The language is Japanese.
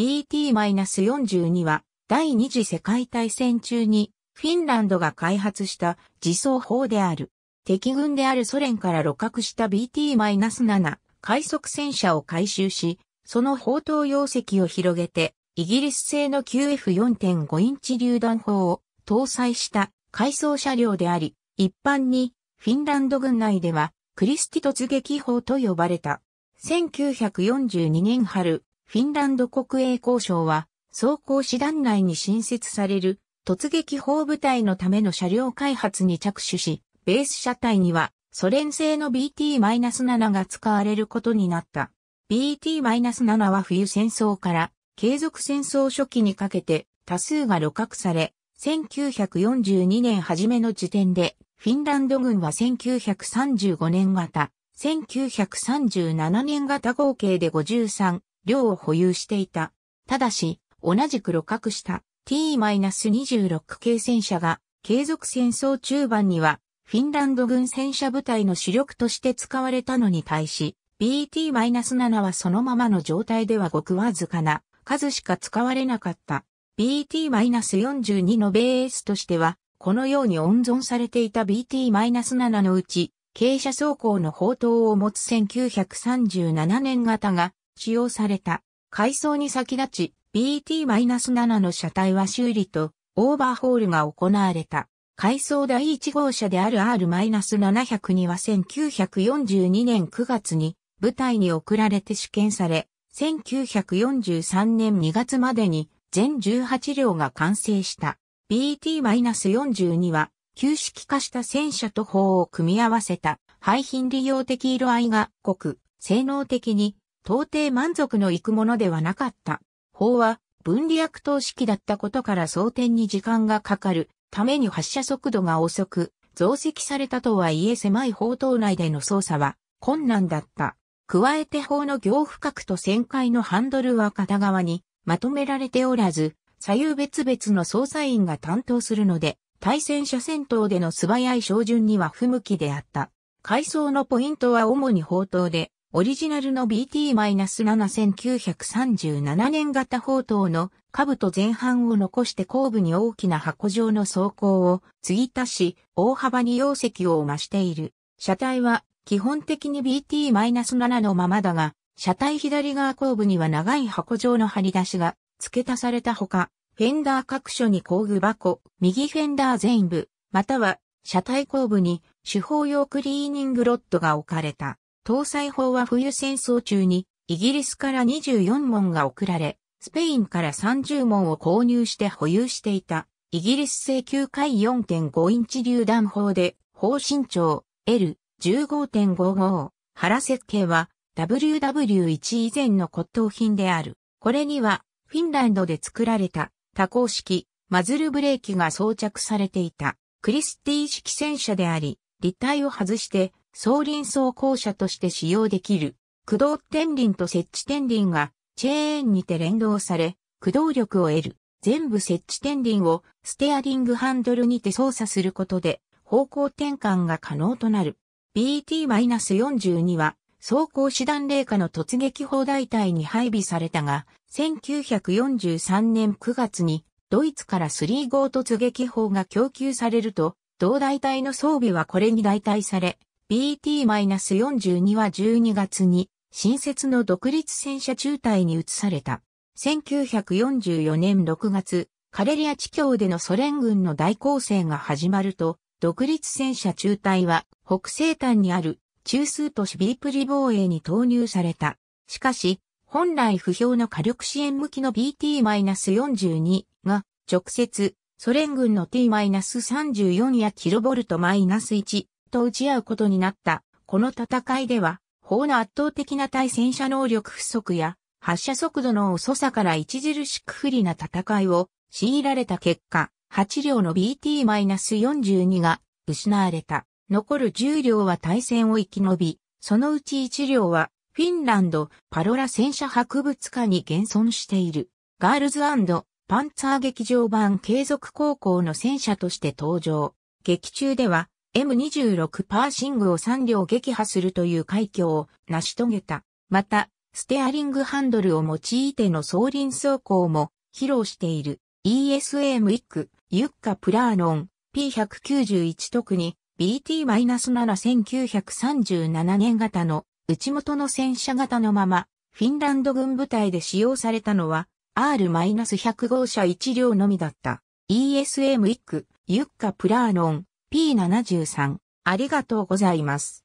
BT-42 は第二次世界大戦中にフィンランドが開発した自走砲である。敵軍であるソ連から露獲した BT-7 快速戦車を回収し、その砲塔容積を広げて、イギリス製の QF4.5 インチ榴弾砲を搭載した改装車両であり、一般にフィンランド軍内ではクリスティ突撃砲と呼ばれた。1942年春、フィンランド国営交渉は、装甲師団内に新設される突撃砲部隊のための車両開発に着手し、ベース車体にはソ連製の BT-7 が使われることになった。BT-7 は冬戦争から継続戦争初期にかけて多数が露獲され、1942年初めの時点で、フィンランド軍は1935年型、1937年型合計で53、量を保有していた。ただし、同じく露獲した T-26 系戦車が継続戦争中盤にはフィンランド軍戦車部隊の主力として使われたのに対し、BT-7 はそのままの状態ではごくわずかな数しか使われなかった。BT-42 のベースとしては、このように温存されていた BT-7 のうち、傾斜走行の砲塔を持つ1937年型が使用された。改装に先立ち、BT-7 の車体は修理とオーバーホールが行われた。改装第1号車である r 7 0には1942年9月に部隊に送られて試験され、1943年2月までに全18両が完成した。BT-42 は旧式化した戦車と砲を組み合わせた廃品利用的色合いが濃く、性能的に到底満足のいくものではなかった。法は分離悪等式だったことから装填に時間がかかるために発射速度が遅く、増積されたとはいえ狭い砲塔内での操作は困難だった。加えて砲の行深覚と旋回のハンドルは片側にまとめられておらず、左右別々の捜査員が担当するので、対戦車戦闘での素早い照準には不向きであった。階層のポイントは主に砲塔で、オリジナルの BT-7937 年型砲塔の下部と前半を残して後部に大きな箱状の装甲を継ぎ足し、大幅に容積を増している。車体は基本的に BT-7 のままだが、車体左側後部には長い箱状の張り出しが付け足されたほか、フェンダー各所に工具箱、右フェンダー全部、または車体後部に手法用クリーニングロッドが置かれた。搭載砲は冬戦争中にイギリスから24門が送られ、スペインから30門を購入して保有していたイギリス製9回4.5インチ榴弾砲で、砲身長 L15.55 原設計は WW1 以前の骨董品である。これにはフィンランドで作られた多項式マズルブレーキが装着されていたクリスティー式戦車であり、立体を外して総輪走行車として使用できる、駆動天輪と設置天輪がチェーンにて連動され、駆動力を得る。全部設置天輪をステアリングハンドルにて操作することで方向転換が可能となる。BT-42 は走行手段霊下の突撃砲台隊に配備されたが、1943年9月にドイツから3号突撃砲が供給されると、同大隊の装備はこれに代替され、BT-42 は12月に新設の独立戦車中隊に移された。1944年6月、カレリア地境でのソ連軍の大攻勢が始まると、独立戦車中隊は北西端にある中枢都市ビープリ防衛に投入された。しかし、本来不評の火力支援向きの BT-42 が直接ソ連軍の T-34 やキロボルト -1 と打ち合うことになった。この戦いでは、砲の圧倒的な対戦車能力不足や、発射速度の遅さから著しく不利な戦いを強いられた結果、8両の BT-42 が失われた。残る10両は対戦を生き延び、そのうち1両はフィンランドパロラ戦車博物館に現存している。ガールズパンツァー劇場版継続高校の戦車として登場。劇中では M26 パーシングを3両撃破するという快挙を成し遂げた。また、ステアリングハンドルを用いての送輪走行も披露している ESA ムイック、ユッカプラーノン P191 特に BT-7937 年型の内元の戦車型のままフィンランド軍部隊で使用されたのは R-100 号車1両のみだった。ESA ムイック、ユッカプラーノン P73 ありがとうございます。